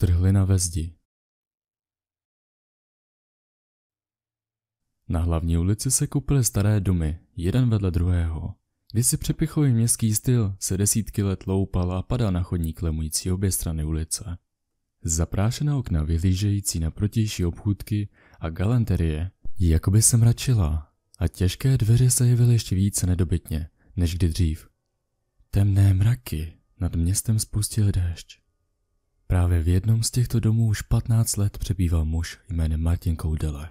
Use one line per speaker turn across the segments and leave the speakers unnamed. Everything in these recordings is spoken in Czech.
Trhlina ve zdi. Na hlavní ulici se kupily staré domy, jeden vedle druhého. Když si přepichový městský styl se desítky let loupal a padá na chodník lemující obě strany ulice. Zaprášená okna vyhlížející na protější obchůdky a galanterie jakoby se mračila a těžké dveře se jevily ještě více nedobytně, než kdy dřív. Temné mraky nad městem spustil déšť. Právě v jednom z těchto domů už 15 let přebýval muž jménem Martin Koudele.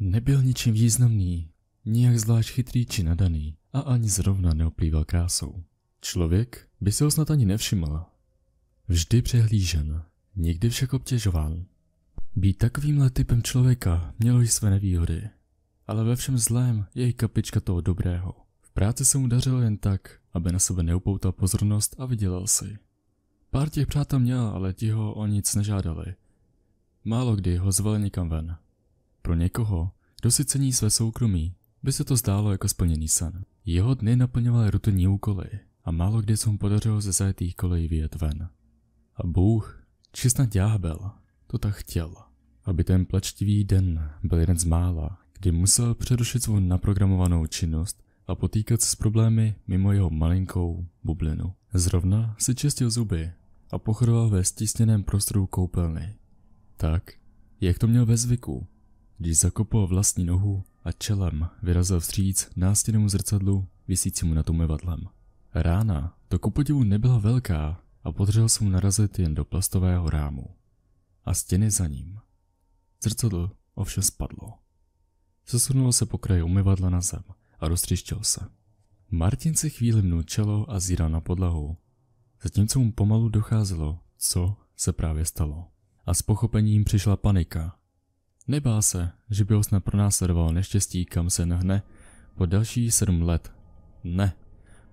Nebyl ničím významný, nijak zvlášť chytrý či nadaný a ani zrovna neoplýval krásou. Člověk by se ho snad ani nevšiml. Vždy přehlížen, nikdy však obtěžován. Být takovýmhle typem člověka mělo i své nevýhody, ale ve všem zlém je i kapička toho dobrého. V práci se mu dařilo jen tak, aby na sebe neupoutal pozornost a vydělal si. Pár těch přátel měl, ale ti ho o nic nežádali. Málo kdy ho zvali někam ven. Pro někoho, kdo si cení své soukromí, by se to zdálo jako splněný sen. Jeho dny naplňovaly rutinní úkoly a málo kdy se mu podařilo ze zajetých kolejí vyjet ven. A Bůh, či snad ďábel, to tak chtěl, aby ten plečtivý den byl jeden z mála, kdy musel přerušit svou naprogramovanou činnost a potýkat se s problémy mimo jeho malinkou bublinu. Zrovna si čistil zuby a pochodoval ve stísněném prostoru koupelny. Tak, jak to měl ve zvyku, když zakopal vlastní nohu a čelem vyrazil vstříc nástěnému zrcadlu visícímu nad umyvadlem. Rána to podivu nebyla velká a podřel se mu narazit jen do plastového rámu. A stěny za ním. Zrcadlo ovšem spadlo. Zasunulo se po kraji umyvadla na zem a roztřištěl se. Martin se chvíli mnul čelo a zíral na podlahu, Zatímco mu pomalu docházelo, co se právě stalo. A s pochopením přišla panika. Nebá se, že by ho snad pronásledoval neštěstí, kam se nahne po další sedm let. Ne.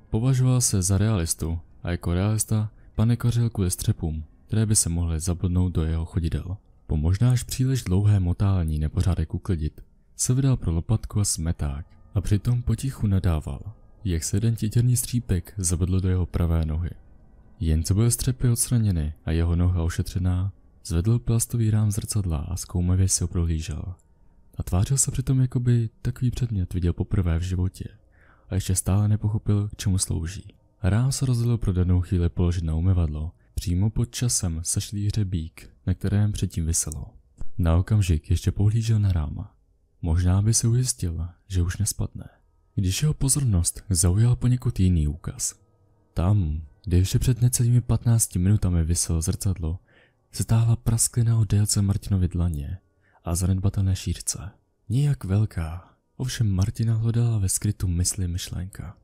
Považoval se za realistu a jako realista panikařil kvůli střepům, které by se mohly zabodnout do jeho chodidel. Po možná až příliš dlouhé motální nepořádek uklidit, se vydal pro lopatku a smeták a přitom potichu nadával, jak se jeden titěrný střípek zabodl do jeho pravé nohy. Jen co byl střepy odstraněny a jeho noha ošetřená, zvedl plastový rám zrcadla a zkoumavě si ho prohlížel. A tvářil se přitom, jako by takový předmět viděl poprvé v životě a ještě stále nepochopil, k čemu slouží. Rám se rozhodl pro danou chvíli položit na umyvadlo, přímo pod časem sešlý hřebík, na kterém předtím vyselo. Na okamžik ještě pohlížel na ráma. Možná by se ujistil, že už nespadne. Když jeho pozornost zaujal poněkud jiný úkaz. Tam, kdy ještě před necelými 15 minutami vyselo zrcadlo, zatáhla prasklina o délce Martinovi dlaně a zanedbatelné šířce. Nijak velká, ovšem Martina hledala ve skrytu mysli myšlenka.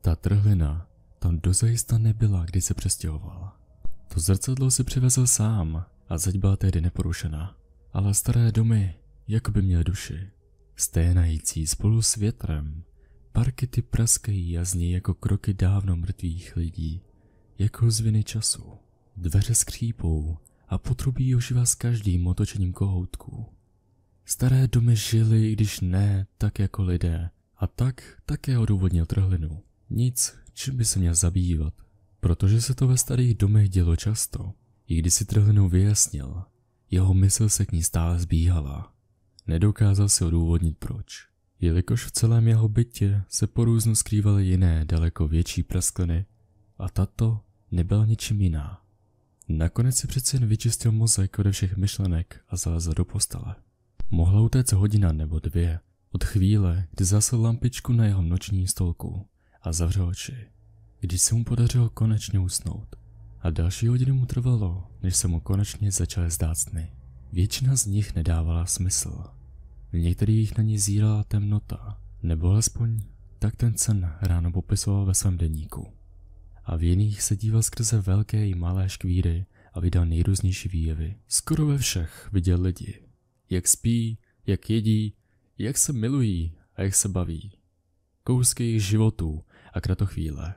Ta trhlina tam dozajista nebyla, kdy se přestěhoval. To zrcadlo si přivezl sám a zeď byla tehdy neporušena, ale staré domy by měly duši. Sténající spolu s větrem, parkety praskají a zní jako kroky dávno mrtvých lidí jako zviny času. Dveře skřípou a potrubí oživá s každým otočením kohoutku. Staré domy žily, i když ne, tak jako lidé. A tak také odůvodnil trhlinu. Nic, čím by se měl zabývat. Protože se to ve starých domech dělo často. I když si trhlinu vyjasnil, jeho mysl se k ní stále zbíhala. Nedokázal si odůvodnit proč. Jelikož v celém jeho bytě se porůzno skrývaly jiné, daleko větší praskliny a tato nebyla ničím jiná. Nakonec si přece jen vyčistil mozek ode všech myšlenek a zalezl do postele. Mohla utéct hodina nebo dvě, od chvíle, kdy zasl lampičku na jeho noční stolku a zavřel oči, když se mu podařilo konečně usnout. A další hodinu mu trvalo, než se mu konečně začaly zdát sny. Většina z nich nedávala smysl. V některých na ní zírala temnota, nebo alespoň tak ten sen ráno popisoval ve svém denníku a v jiných se díval skrze velké i malé škvíry a vydal nejrůznější výjevy. Skoro ve všech viděl lidi. Jak spí, jak jedí, jak se milují a jak se baví. Kousky jejich životů a kratochvíle.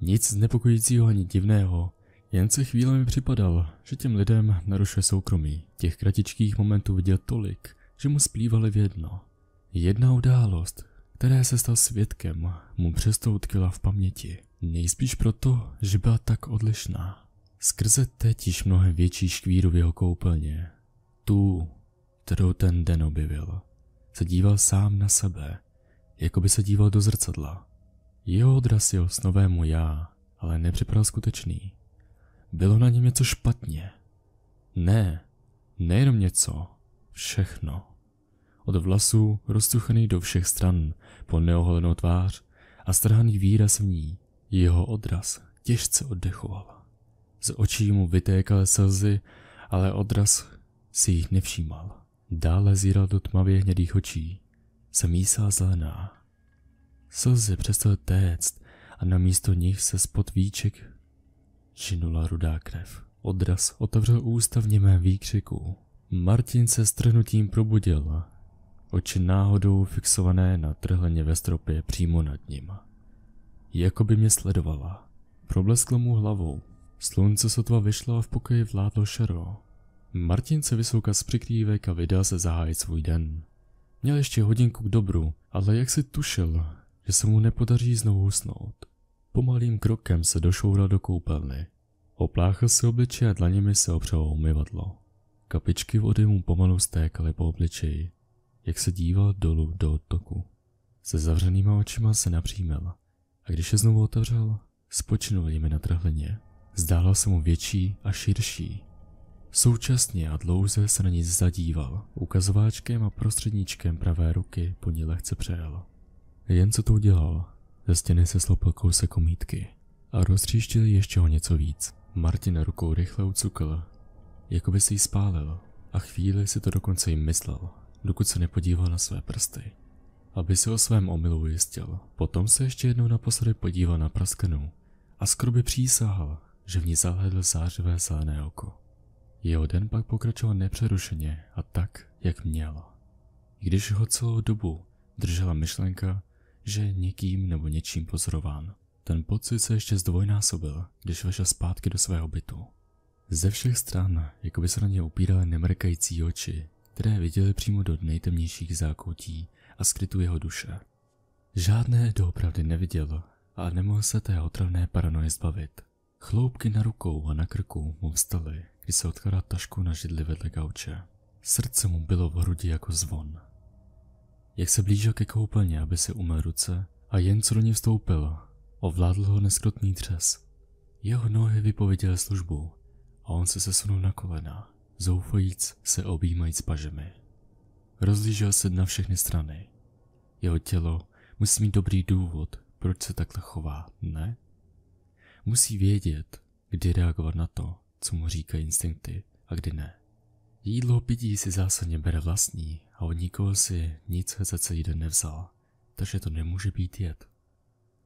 Nic znepokojícího ani divného, jen se mi připadal, že těm lidem narušuje soukromí. Těch kratičkých momentů viděl tolik, že mu splývaly v jedno. Jedna událost, které se stal svědkem, mu přesto utkvila v paměti. Nejspíš proto, že byla tak odlišná. Skrze teď již mnohem větší škvíru v jeho koupelně. Tu, kterou ten den objevil, se díval sám na sebe, jako by se díval do zrcadla. Jeho odraz jeho snovému já, ale nepřipadal skutečný. Bylo na něm něco špatně. Ne, nejenom něco, všechno. Od vlasů, roztuchaný do všech stran, po neoholenou tvář a strhaný výraz v ní, jeho odraz těžce oddechoval. Z očí mu vytékaly slzy, ale odraz si jich nevšímal. Dále zíral do tmavě hnědých očí. Zamísala zelená. Slzy přestaly téct a na místo nich se spod víček činula rudá krev. Odraz otevřel ústa v němém výkřiku. Martin se strhnutím probudil, oči náhodou fixované na trhleně ve stropě přímo nad ním jako by mě sledovala. Probleskl mu hlavou. Slunce sotva vyšlo a v pokoji vládlo šero. Martin se vysouká z přikrývek a vydal se zahájit svůj den. Měl ještě hodinku k dobru, ale jak si tušil, že se mu nepodaří znovu usnout. Pomalým krokem se došoural do koupelny. Opláchl si obličej a dlaněmi se opřelo umyvadlo. Kapičky vody mu pomalu stékaly po obličeji, jak se díval dolů do odtoku. Se zavřenýma očima se napřímela. A když je znovu otevřel, spočinul jimi na trhlině. Zdálo se mu větší a širší. Současně a dlouze se na ní zadíval, ukazováčkem a prostředníčkem pravé ruky po ní lehce přejel. Jen co to udělal, ze stěny se slopil kousek komítky a roztříštil ještě o něco víc. Martina rukou rychle ucukl, jako by si ji spálil a chvíli si to dokonce i myslel, dokud se nepodíval na své prsty aby se o svém omylu ujistil. Potom se ještě jednou naposledy podíval na praskanu a skruby přísahal, že v ní zahledl zářivé zelené oko. Jeho den pak pokračoval nepřerušeně a tak, jak měl. Když ho celou dobu držela myšlenka, že je někým nebo něčím pozorován. Ten pocit se ještě zdvojnásobil, když vešel zpátky do svého bytu. Ze všech stran, jako by se na ně upíraly nemrkající oči, které viděly přímo do nejtemnějších zákoutí a skrytu jeho duše. Žádné doopravdy neviděl a nemohl se té otravné paranoje zbavit. Chloupky na rukou a na krku mu vstaly, když se odkladá tašku na židli vedle gauče. Srdce mu bylo v hrudi jako zvon. Jak se blížil ke koupelně, aby se umyl ruce a jen co do ní vstoupil, ovládl ho neskrotný třes. Jeho nohy vypověděly službu a on se sesunul na kolena, zoufajíc se objímajíc pažemi. Rozlížel se na všechny strany. Jeho tělo musí mít dobrý důvod, proč se takhle chová, ne? Musí vědět, kdy reagovat na to, co mu říkají instinkty a kdy ne. Jídlo pití si zásadně bere vlastní a od nikoho si nic za celý den nevzal, takže to nemůže být jed.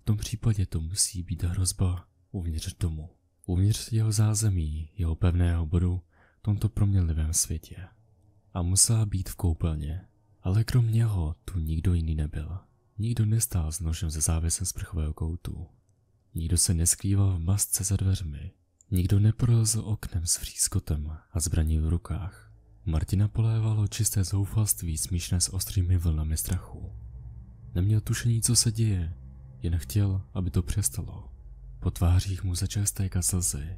V tom případě to musí být hrozba uvnitř domu, uvnitř jeho zázemí, jeho pevného bodu v tomto proměnlivém světě a musela být v koupelně. Ale krom něho tu nikdo jiný nebyl. Nikdo nestál s nožem ze závěsem z prchového koutu. Nikdo se neskrýval v masce za dveřmi. Nikdo neprolezl oknem s vřískotem a zbraní v rukách. Martina polévalo čisté zoufalství smíšné s ostrými vlnami strachu. Neměl tušení, co se děje, jen chtěl, aby to přestalo. Po tvářích mu začal stékat slzy.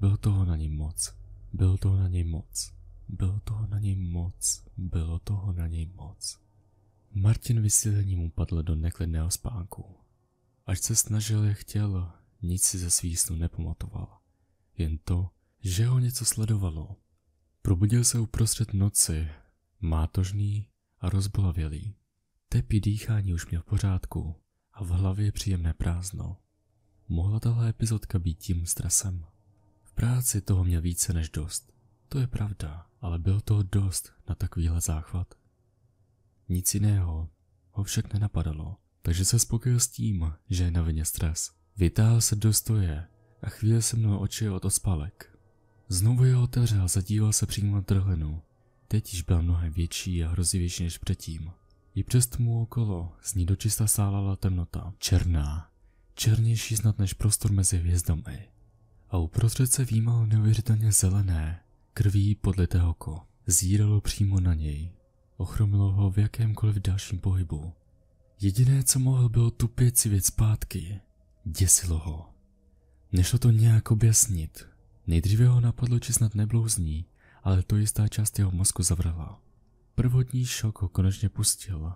Byl toho na něj moc. Byl toho na něj moc. Bylo toho na něj moc, bylo toho na něj moc. Martin vysílením upadl do neklidného spánku. Ať se snažil, jak chtěl, nic si ze svých snů nepamatoval. Jen to, že ho něco sledovalo. Probudil se uprostřed noci, mátožný a rozblavělý. Tepí dýchání už měl v pořádku a v hlavě je příjemné prázdno. Mohla tahle epizodka být tím stresem? V práci toho měl více než dost, to je pravda ale bylo toho dost na takovýhle záchvat. Nic jiného ho však nenapadalo, takže se spokojil s tím, že je na vině stres. Vytáhl se do stoje a chvíli se mnou oči od ospalek. Znovu je otevřel a zadíval se přímo na trhlinu. Teď již byla mnohem větší a hrozivější než předtím. I přes tmu okolo z ní dočista sálala temnota, černá, černější snad než prostor mezi hvězdami. A uprostřed se výmal neuvěřitelně zelené, Krví podlité oko zíralo přímo na něj. Ochromilo ho v jakémkoliv dalším pohybu. Jediné, co mohl, bylo tupě věc zpátky. Děsilo ho. Nešlo to nějak objasnit. Nejdříve ho napadlo, či snad neblouzní, ale to jistá část jeho mozku zavrala. Prvotní šok ho konečně pustil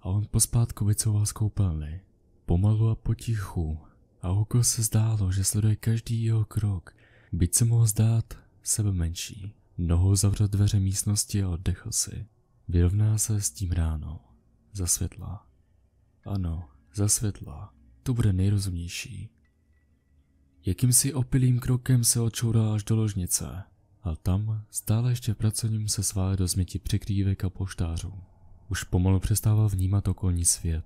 a on pospátku vycoval z koupelny. Pomalu a potichu a oko se zdálo, že sleduje každý jeho krok, byť se mohl zdát, sebe menší. Nohou zavřel dveře místnosti a oddechl si. Vyrovná se s tím ráno. Zasvětla. Ano, zasvětla. To bude nejrozumnější. Jakýmsi opilým krokem se očoural až do ložnice a tam stále ještě v pracovním se svále do změti překrývek a poštářů. Už pomalu přestával vnímat okolní svět.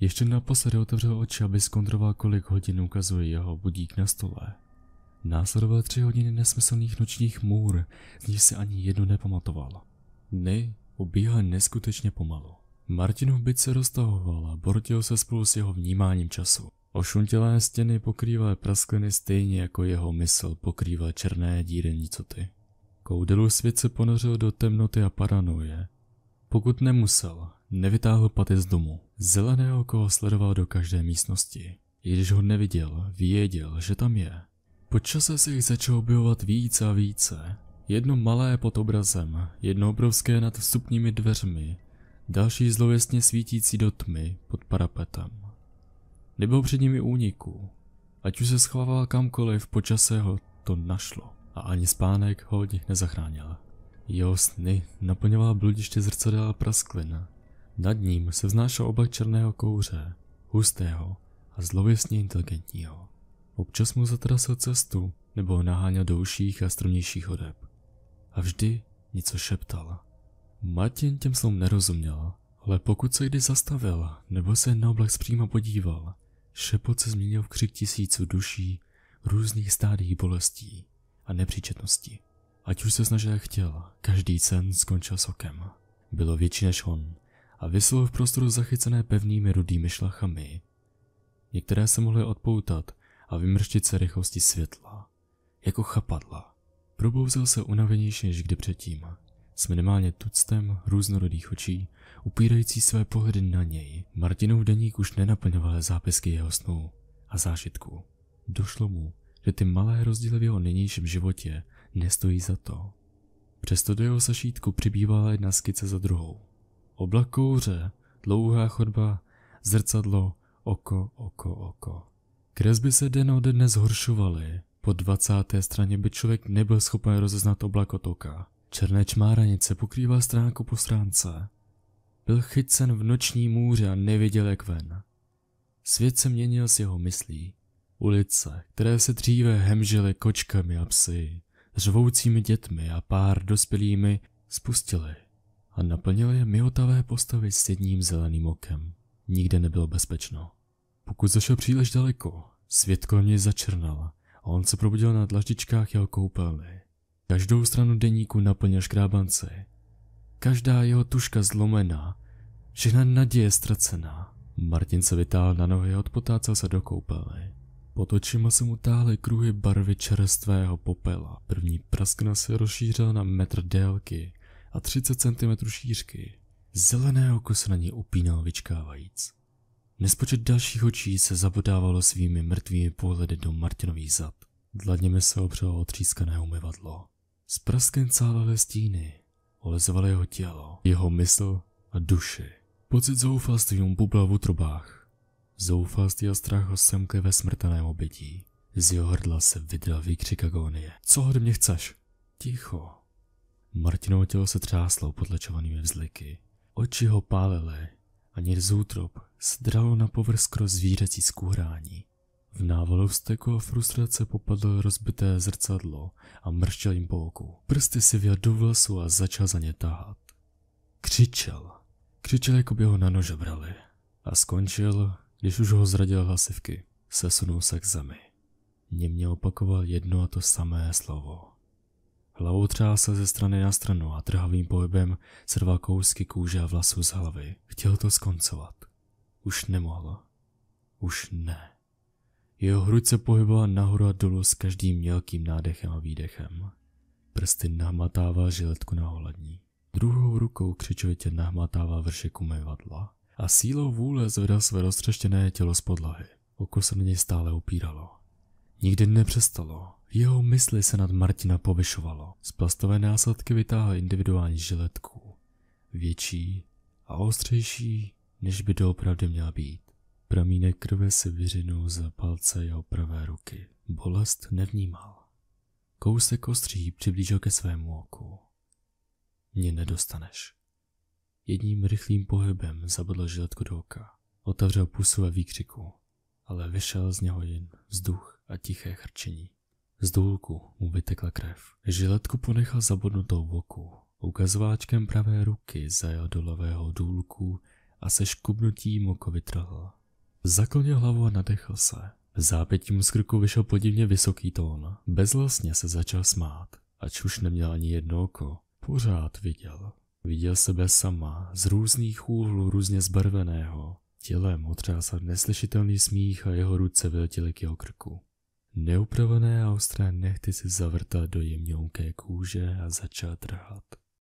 Ještě naposledy otevřel oči, aby zkontroloval, kolik hodin ukazuje jeho budík na stole. Následovaly tři hodiny nesmyslných nočních můr, z níž se ani jedno nepamatoval. Dny ubíhaly neskutečně pomalu. Martinův byt se roztahoval a bortil se spolu s jeho vnímáním času. Ošuntělé stěny pokrývaly praskliny stejně jako jeho mysl pokrývá černé díry nicoty. Koudelu svět se ponořil do temnoty a paranoje. Pokud nemusel, nevytáhl paty z domu. Zelené oko sledoval do každé místnosti. I když ho neviděl, věděl, že tam je. Po čase se jich začalo objevovat víc a více. Jedno malé pod obrazem, jedno obrovské nad vstupními dveřmi, další zlověstně svítící do tmy pod parapetem. Nebo před nimi úniku. Ať už se schovával kamkoliv, po čase ho to našlo. A ani spánek ho od nich nezachránil. Jeho sny naplňovala bludiště zrcadla prasklina. Nad ním se vznášel oblak černého kouře, hustého a zlověstně inteligentního. Občas mu zatrasil cestu nebo ho naháněl do uších a strmějších hodeb. A vždy něco šeptal. Martin těm slovům nerozuměl, ale pokud se kdy zastavil nebo se na oblak zpříma podíval, šepot se změnil v křik tisíců duší, různých stádí bolestí a nepříčetností. Ať už se snažil jak chtěl, každý cen skončil sokem. Bylo větší než on a vyslo v prostoru zachycené pevnými rudými šlachami. Některé se mohly odpoutat a vymrštit se rychlosti světla. Jako chapadla. Probouzel se unavenější než kdy předtím. S minimálně tuctem různorodých očí, upírající své pohledy na něj, Martinův deník už nenaplňoval zápisky jeho snů a zážitků. Došlo mu, že ty malé rozdíly v jeho nynějším životě nestojí za to. Přesto do jeho sašítku přibývala jedna skice za druhou. Oblak kouře, dlouhá chodba, zrcadlo, oko, oko, oko. Kresby se den ode dne zhoršovaly. Po 20. straně by člověk nebyl schopen rozeznat oblak otoka. Černé čmáranice pokrývá stránku po stránce. Byl chycen v noční můře a nevěděl jak ven. Svět se měnil s jeho myslí. Ulice, které se dříve hemžily kočkami a psy, řvoucími dětmi a pár dospělými, spustily a naplnily je miotavé postavy s jedním zeleným okem. Nikde nebylo bezpečno. Pokud zašel příliš daleko, svět kolem něj začrnal a on se probudil na dlaždičkách jeho koupelny. Každou stranu deníku naplnil škrábance. Každá jeho tuška zlomená, všechna naděje ztracená. Martin se vytáhl na nohy a odpotácel se do koupelny. Pod očima se mu táhly kruhy barvy čerstvého popela. První praskna se rozšířila na metr délky a 30 cm šířky. Zeleného se na ní upínal vyčkávajíc. Nespočet dalších očí se zabodávalo svými mrtvými pohledy do Martinových zad. Dlaněmi se opřelo otřískané umyvadlo. S praskem cálele stíny, olezovalo jeho tělo, jeho mysl a duši. Pocit zoufalství mu bublal v utrobách. Zoufalství a strach ho semkli ve smrtelném obětí. Z jeho hrdla se vydal výkřik agonie. Co ode mě chceš? Ticho. Martinovo tělo se třáslo potlačovanými vzliky. Oči ho pálily, ani zútrop se dralo na povrch skroz zvířecí skůrání. V návalu vzteku a frustrace popadlo rozbité zrcadlo a mrštěl jim po oku. Prsty si vjel do vlasu a začal za ně tahat. Křičel. Křičel, jako by ho na nože brali. A skončil, když už ho zradil hlasivky. Sesunul se k zemi. Němě opakoval jedno a to samé slovo. Hlavou třásl ze strany na stranu a trhavým pohybem srval kousky kůže a vlasů z hlavy. Chtěl to skoncovat. Už nemohl. Už ne. Jeho hruď se pohybovala nahoru a dolů s každým mělkým nádechem a výdechem. Prsty nahmatával žiletku na holadní. Druhou rukou křičovitě nahmatával vršek umyvadla a sílou vůle zvedal své roztřeštěné tělo z podlahy. Oko se na něj stále upíralo. Nikdy nepřestalo. Jeho mysli se nad Martina povyšovalo. Z plastové následky vytáhl individuální žiletku. Větší a ostřejší, než by doopravdy měla být. Pramínek krve se vyřinul za palce jeho pravé ruky. Bolest nevnímal. Kousek ostří přiblížil ke svému oku. Mě nedostaneš. Jedním rychlým pohybem zabodl žiletku do oka. Otevřel pusu ve výkřiku, ale vyšel z něho jen vzduch a tiché chrčení. Z důlku mu vytekla krev. Žiletku ponechal zabodnutou v oku. Ukazováčkem pravé ruky zajel do levého důlku a se škubnutím oko vytrhl. Zaklonil hlavu a nadechl se. V zápětí mu z krku vyšel podivně vysoký tón. Bezlastně se začal smát, ač už neměl ani jedno oko. Pořád viděl. Viděl sebe sama, z různých úhlů různě zbarveného. Tělem otřásal neslyšitelný smích a jeho ruce vyletěly k jeho krku. Neupravené a ostré nechty se zavrtat do jemňouké kůže a začal trhat.